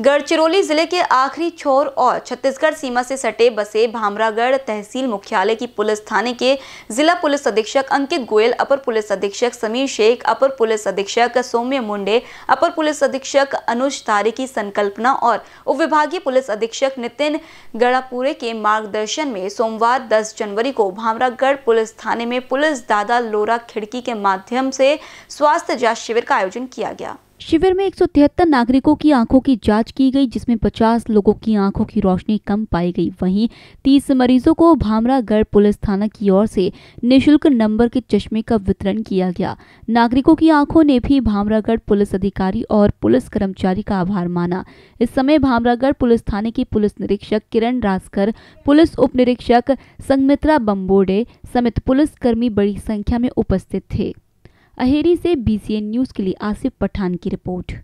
गढ़चिरौली जिले के आखिरी छोर और छत्तीसगढ़ सीमा से सटे बसे भामरागढ़ तहसील मुख्यालय की पुलिस थाने के जिला पुलिस अधीक्षक अंकित गोयल अपर पुलिस अधीक्षक समीर शेख अपर पुलिस अधीक्षक सौम्य मुंडे अपर पुलिस अधीक्षक अनुज तारे की संकल्पना और उपविभागीय पुलिस अधीक्षक नितिन गढ़ापुरे के मार्गदर्शन में सोमवार दस जनवरी को भामरागढ़ पुलिस थाने में पुलिस दादा लोरा खिड़की के माध्यम से स्वास्थ्य जांच शिविर का आयोजन किया गया शिविर में एक नागरिकों की आंखों की जांच की गई जिसमें 50 लोगों की आंखों की रोशनी कम पाई गई वहीं 30 मरीजों को भामरागढ़ पुलिस थाना की ओर से निशुल्क नंबर के चश्मे का वितरण किया गया नागरिकों की आंखों ने भी भामरागढ़ पुलिस अधिकारी और पुलिस कर्मचारी का आभार माना इस समय भामरागढ़ पुलिस थाने की पुलिस निरीक्षक किरण रासकर पुलिस उप निरीक्षक संगमित्रा बम्बोडे समेत पुलिस बड़ी संख्या में उपस्थित थे अहेरी से बीसीएन न्यूज़ के लिए आसिफ पठान की रिपोर्ट